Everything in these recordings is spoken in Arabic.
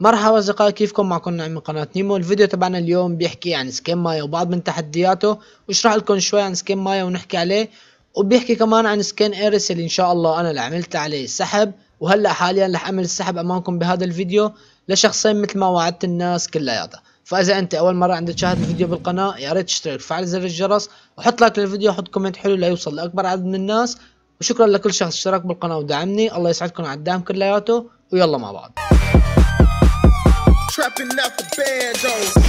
مرحبا اصدقائي كيفكم معكم نعيم من قناة نيمو الفيديو تبعنا اليوم بيحكي عن سكيم مايا وبعض من تحدياته واشرح لكم شوي عن سكيم مايا ونحكي عليه وبيحكي كمان عن سكين ايرس اللي ان شاء الله انا اللي عملت عليه سحب وهلا حاليا رح اعمل السحب امامكم بهذا الفيديو لشخصين مثل ما وعدت الناس كلياتها فاذا انت اول مره عندك تشاهد الفيديو بالقناه يا ريت تشترك فعل زر الجرس وحط لايك للفيديو وحط كومنت حلو ليوصل لاكبر عدد من الناس وشكرا لكل شخص اشترك بالقناه ودعمني الله يسعدكم على الدعم كلياته ويلا مع بعض jumping out the bandos.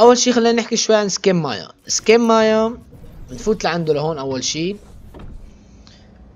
اول شي خلينا نحكي شوي عن سكيم مايا سكيم مايا بنفوت لعنده لهون اول شي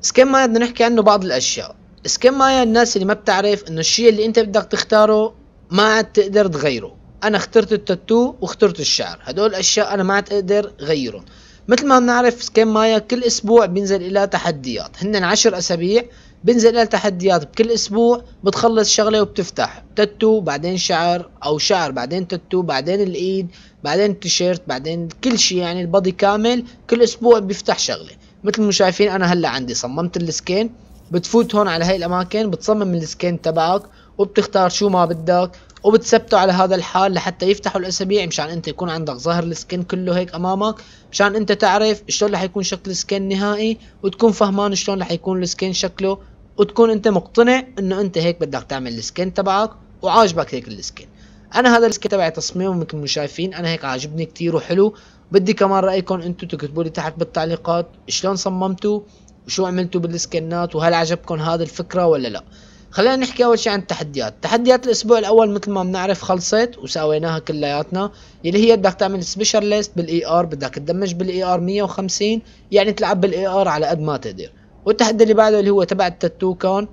سكيم مايا بدنا نحكي عنه بعض الاشياء سكيم مايا الناس اللي ما بتعرف انه الشي اللي انت بدك تختاره ما عاد تقدر تغيره انا اخترت التاتو واخترت الشعر هدول الاشياء انا ما عاد اقدر غيرهم مثل ما بنعرف سكيم مايا كل اسبوع بينزل لها تحديات هن عشر اسابيع بنزل لها تحديات بكل اسبوع بتخلص شغله وبتفتح تاتو بعدين شعر او شعر بعدين تاتو بعدين الايد بعدين التيشيرت بعدين كل شيء يعني البادي كامل كل اسبوع بيفتح شغله مثل ما شايفين انا هلا عندي صممت السكين بتفوت هون على هاي الاماكن بتصمم السكين تبعك وبتختار شو ما بدك وبتثبته على هذا الحال لحتى يفتحوا الاسابيع مشان انت يكون عندك ظهر السكن كله هيك امامك مشان انت تعرف شلون رح يكون شكل السكن نهائي وتكون فهمان شلون رح يكون السكن شكله وتكون انت مقتنع انه انت هيك بدك تعمل السكن تبعك وعاجبك هيك السكن انا هذا السكن تبعي تصميمه مثل ما شايفين انا هيك عاجبني كتير وحلو بدي كمان رايكم انتم تكتبوا لي تحت بالتعليقات شلون صممتوا وشو عملتوا بالسكنات وهل عجبكم هذه الفكره ولا لا خلينا نحكي اول شيء عن التحديات تحديات الاسبوع الاول مثل ما بنعرف خلصت وساويناها كلياتنا اللي هي بدك تعمل سبيشال ليست بالاي ار بدك تدمج بالاي ار 150 يعني تلعب بالاي ار على قد ما تقدر والتحدي اللي بعده اللي هو تبع التاتو كان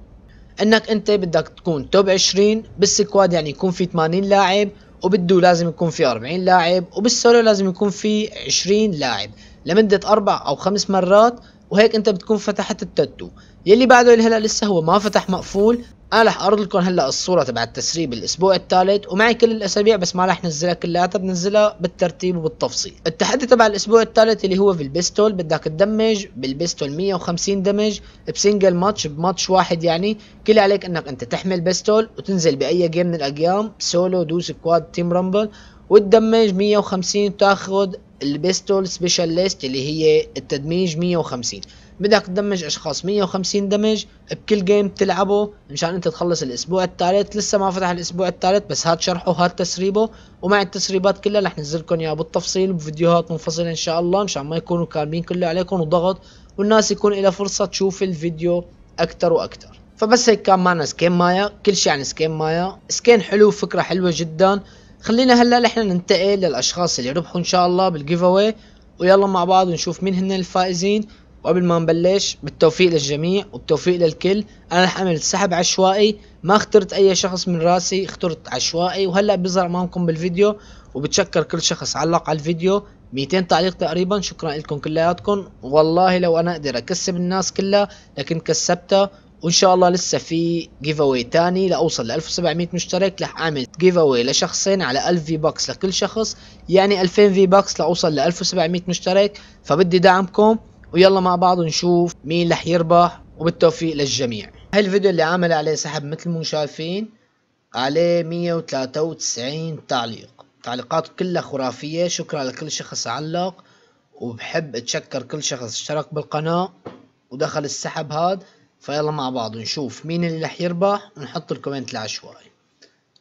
انك انت بدك تكون توب 20 بالسكواد يعني يكون في 80 لاعب وبده لازم يكون في 40 لاعب وبالسولو لازم يكون في 20 لاعب لمدة أربع أو خمس مرات وهيك انت بتكون فتحت التاتو يلي بعده اللي هلا لسه هو ما فتح مقفول انا آه رح اعرض لكم هلا الصوره تبع التسريب الاسبوع الثالث ومعي كل الاسابيع بس ما رح نزلها كلياتها بنزلها بالترتيب وبالتفصيل التحدي تبع الاسبوع الثالث اللي هو في البيستول بدك تدمج بالبيستول 150 دمج بسنجل ماتش بماتش واحد يعني كل عليك انك انت تحمل بيستول وتنزل باي جيم من الاجيام سولو دو سكواد تيم رامبل والدمج 150 وتاخذ البيستول سبيشاليست اللي هي التدميج 150 بدك تدمج اشخاص 150 دمج بكل جيم تلعبه مشان انت تخلص الاسبوع الثالث لسه ما فتح الاسبوع الثالث بس هاد شرحه هاد تسريبه ومع التسريبات كلها رح ننزل لكم اياه بالتفصيل بفيديوهات منفصله ان شاء الله مشان ما يكونوا كاملين كله عليكم وضغط والناس يكون لها فرصه تشوف الفيديو اكثر واكثر فبس هيك كان معنا سكين مايا كل شيء عن سكين مايا سكين حلو فكره حلوه جدا خلينا هلا نحن ننتقل للاشخاص اللي ربحوا ان شاء الله بالجيف اواي ويلا مع بعض نشوف مين هن الفائزين وقبل ما نبلش بالتوفيق للجميع وبالتوفيق للكل انا رح اعمل سحب عشوائي ما اخترت اي شخص من راسي اخترت عشوائي وهلا بيظهر امامكم بالفيديو وبتشكر كل شخص علق على الفيديو 200 تعليق تقريبا شكرا لكم كلياتكم والله لو انا اقدر اكسب الناس كلها لكن كسبتها وان شاء الله لسه في جيف اواي تاني لاوصل ل 1700 مشترك راح اعمل جيف اواي لشخصين على 1000 في باكس لكل شخص يعني 2000 في باكس لاوصل ل 1700 مشترك فبدي دعمكم ويلا مع بعض نشوف مين رح يربح وبالتوفيق للجميع هاي الفيديو اللي عامل عليه سحب مثل ما شايفين عليه 193 تعليق تعليقات كلها خرافية شكرا لكل شخص علق وبحب اتشكر كل شخص اشترك بالقناة ودخل السحب هاد فيلا مع بعض نشوف مين اللي رح يربح ونحط الكومنت العشوائي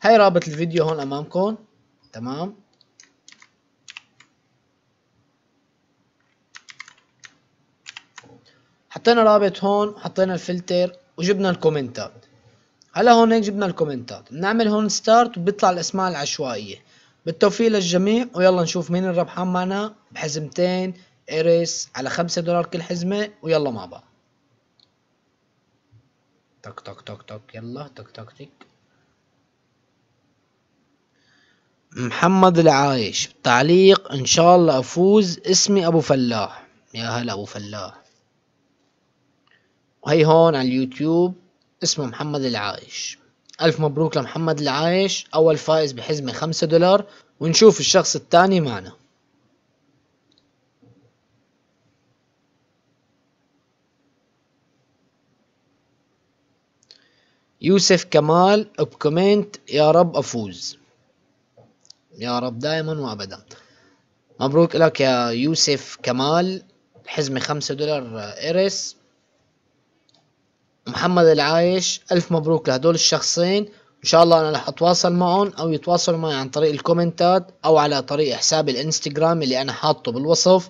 هاي رابط الفيديو هون امامكم تمام حطينا رابط هون وحطينا الفلتر وجبنا الكومنتات هلا هون هيك جبنا الكومنتات بنعمل هون ستارت وبيطلع الاسماء العشوائيه بالتوفيق للجميع ويلا نشوف مين الربحان معنا بحزمتين اريس على خمسة دولار كل حزمه ويلا مع بعض تك تك تك تك يلا تك تك تك محمد العايش تعليق ان شاء الله افوز اسمي ابو فلاح يا هلا ابو فلاح وهي هون على اليوتيوب اسمه محمد العايش الف مبروك لمحمد العايش اول فائز بحزمة خمسة دولار ونشوف الشخص الثاني معنا يوسف كمال بكومنت يا رب افوز يا رب دائما وابدا مبروك لك يا يوسف كمال حزمة خمسة دولار آه، إيرس محمد العايش ألف مبروك لهدول الشخصين إن شاء الله أنا رح أتواصل معهم أو يتواصلوا معي عن طريق الكومنتات أو على طريق حساب الإنستغرام اللي أنا حاطه بالوصف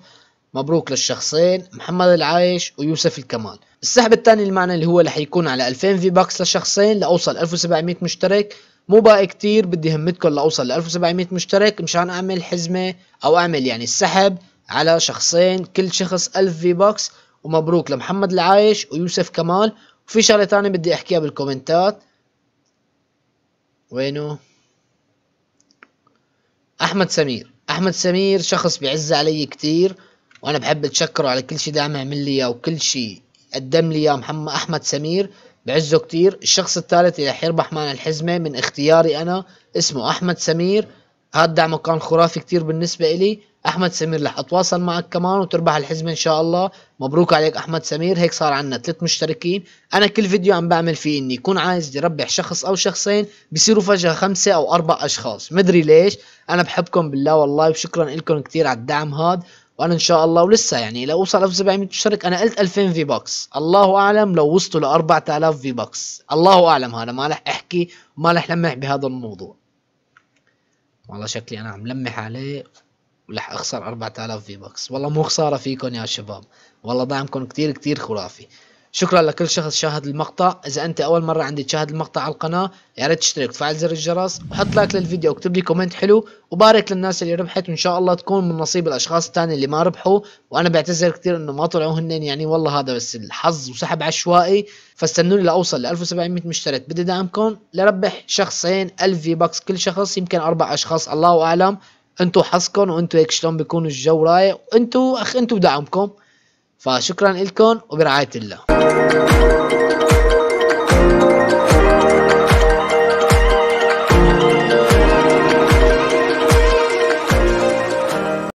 مبروك للشخصين محمد العايش ويوسف الكمال السحب الثاني المعنى اللي هو رح يكون على 2000 في باكس للشخصين لاوصل 1700 مشترك مو بقى كتير بدي همتكم لاوصل ل 1700 مشترك مشان اعمل حزمه او اعمل يعني السحب على شخصين كل شخص 1000 في باكس ومبروك لمحمد العايش ويوسف كمال وفي شغله ثانيه بدي احكيها بالكومنتات وينو احمد سمير احمد سمير شخص بيعز علي كتير وانا بحب اتشكره على كل شيء دعم يعمل لي اياه وكل شيء قدم لي اياه محمد احمد سمير بعزه كتير الشخص الثالث اللي رح يربح معنا الحزمه من اختياري انا اسمه احمد سمير هاد دعمه كان خرافي كتير بالنسبه الي احمد سمير رح اتواصل معك كمان وتربح الحزمه ان شاء الله مبروك عليك احمد سمير هيك صار عندنا ثلاث مشتركين انا كل فيديو عم بعمل فيه اني يكون عايز يربح شخص او شخصين بصيروا فجاه خمسه او اربع اشخاص مدري ليش انا بحبكم بالله والله وشكرا لكم كثير على الدعم هاد وانا ان شاء الله ولسه يعني لو وصل 1700 مشترك انا قلت 2000 في بوكس الله اعلم لو وصلوا ل 4000 في بوكس الله اعلم هذا ما رح احكي وما رح لمح بهذا الموضوع والله شكلي انا عم لمح عليه ولح اخسر 4000 في بوكس والله مو خساره فيكم يا شباب والله دعمكم كتير كتير خرافي شكرا لكل شخص شاهد المقطع اذا انت اول مره عندي تشاهد المقطع على القناه يا ريت تشترك وتفعل زر الجرس وحط لايك للفيديو واكتب لي كومنت حلو وبارك للناس اللي ربحت وان شاء الله تكون من نصيب الاشخاص الثاني اللي ما ربحوا وانا بعتذر كثير انه ما طلعوا هنن يعني والله هذا بس الحظ وسحب عشوائي فاستنوني لاوصل ل 1700 مشترك بدي دعمكم لربح شخصين 1000 في بوكس كل شخص يمكن اربع اشخاص الله اعلم انتوا حظكم وانتوا هيك شلون بيكون الجو رايق وانتوا اخ انتوا دعمكم فشكرا لكم وبرعاية الله